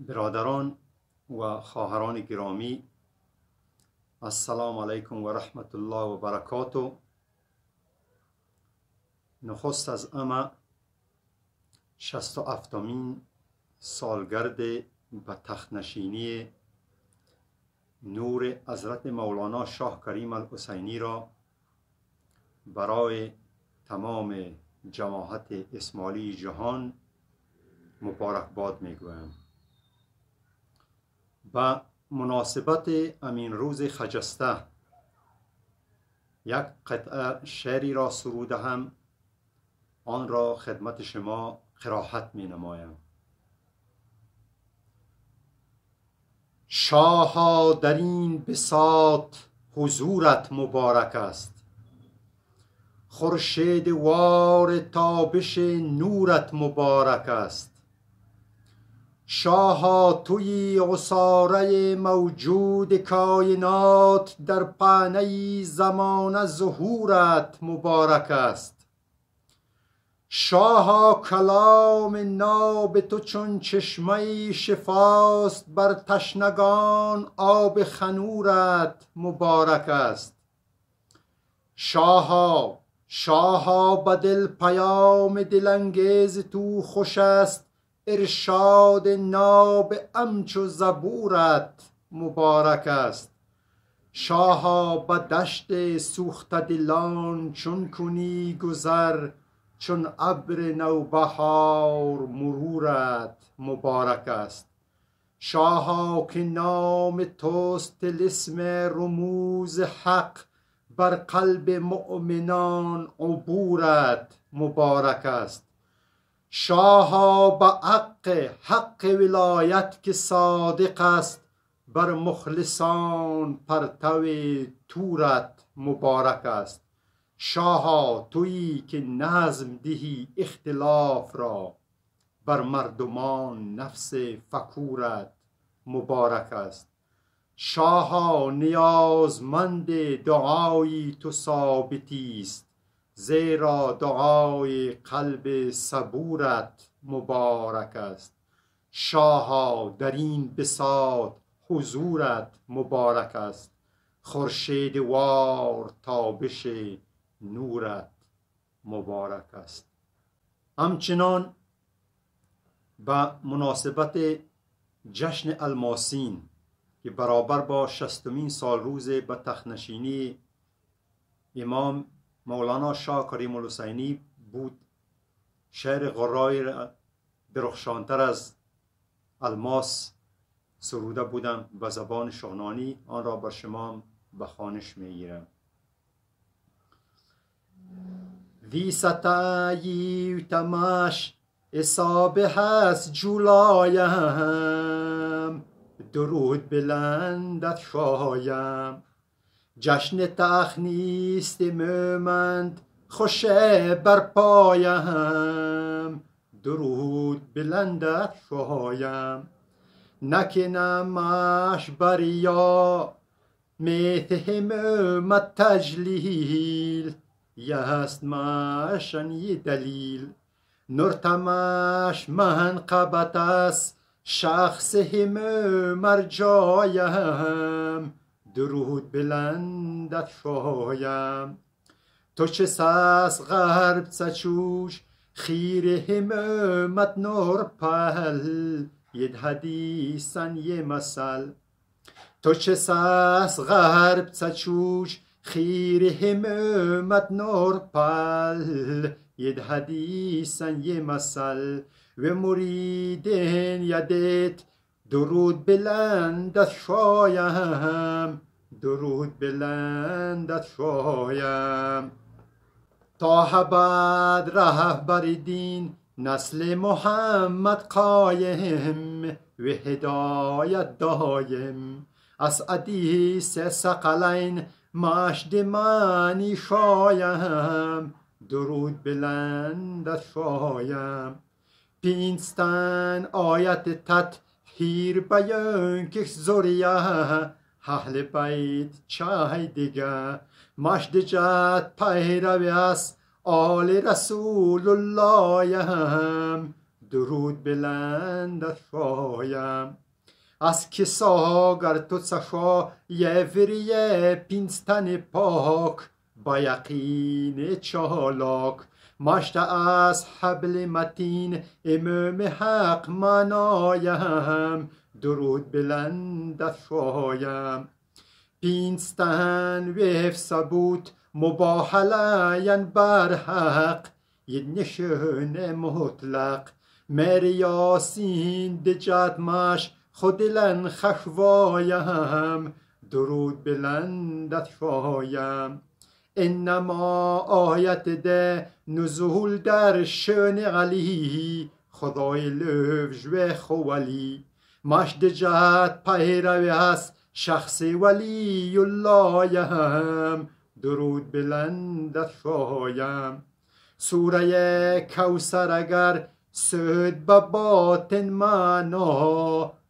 برادران و خواهران گرامی السلام علیکم و رحمت الله و برکاتو نخست از اما شست و افتامین سالگرد به تختنشینی نور حضرت مولانا شاه کریم الحسینی را برای تمام جماعت اسمالی جهان مبارک باد میگویم به مناسبت امین روز خجسته یک قطعه شعری را سروده هم آن را خدمت شما خراحت می نمایم شاها در این بساط حضورت مبارک است خورشید وار تابش نورت مبارک است شاها توی عصاره موجود کائنات در پانه زمان ظهورت مبارک است شاها کلام ناب تو چون چشمه شفاست بر تشنگان آب خنورت مبارک است شاها شاها به دل پیام دلانگیز تو خوش است ارشاد ناب امچو زبورت مبارک است شاها به دشت سوخت دلان چون کنی گذر چون ابر نوبهار مرورت مبارک است شاها که نام توست لسم رموز حق بر قلب مؤمنان عبورت مبارک است شاها به حق حق ولایت که صادق است بر مخلصان پرتو تورت مبارک است شاها تویی که نظم دهی اختلاف را بر مردمان نفس فکورت مبارک است شاها نیازمند دعای تو ثابتی است زیرا دعای قلب صبورت مبارک است شاها در این بساط حضورت مبارک است خورشید وار تابش نورت مبارک است همچنان به مناسبت جشن الماسین که برابر با شستمین سال روز به تخنشینی امام مولانا شاه کریم الحسینی بود شعر غرای برخشانتر از الماس سروده بودم و زبان شانانی آن را بر شما به خانش میگیرم وی ستایی تماش اصابه هست جولایم درود بلندت شایم جشن نیست مومند خوش بر پایم درود بلندت شهایم نکنم اش بریا میتهم مومت تجلیل یهست ماشن یه دلیل نرتمش مهن قبط است شخص هم مرجایم درود بلندت شایم تو چه ساس غرب سچوش خیره همت نور پل ید حدیثن یه مثل تو چه ساس غرب سچوش خیره همت نور پل ید حدیثن یه مثل و مریدن یدت درود بلند شایم درود بلندت شایم تا بعد رهبر دین نسل محمد قایم و هدایت دایم از سه سقلین مشد منی شایم درود بلندت شایم پینستن آیت هیر بیان که زوریه اهل بیت چای دیگه مجد جد پیروی از آل رسول الله هم درود بلند شایم از کسا گر تو سخا وریه پینستن پاک با یقین چالاک مشت از حبل متین امام حق منایم درود بلند شایم پینستن ویف ثبوت مباحلاین بر حق یه نشون مطلق مریاسین یاسین دجت خودلن خشوایم درود بلندت شایم انما آیت ده نزول در شن علی خدای لفج و خوالی مشد جهت پهیروی هست شخص ولی الله هم درود بلند شایم سوره کوسر اگر سود به باطن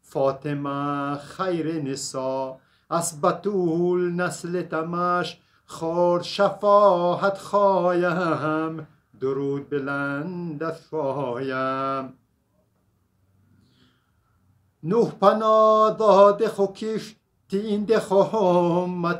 فاطمه خیر نسا از بطول نسل تماش خور شفاحت خوایم درود بلند از Nuh panadade خوکشتینده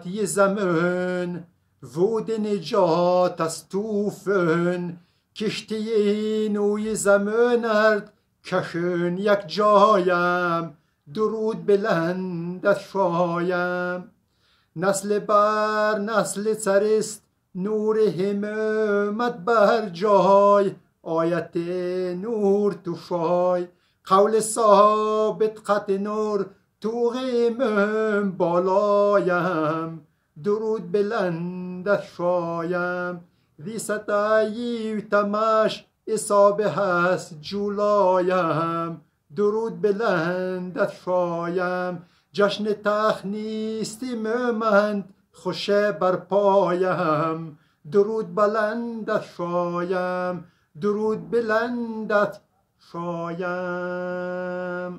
یه زمین وود نجات از توفن کشتی نوی زمن ارد کشن یک جایم درود بلند شایم نسل بر نسل سرست نور همت بر جای آیت نور تو شای قول صابت قط نور تو غیمم بالایم درود بلند شایم ریستایی و تمش اصابه هست جولایم درود بلند شایم جشن تخ نیستی ممند خوشه بر پایم درود بلند شایم درود بلندت Shoyam.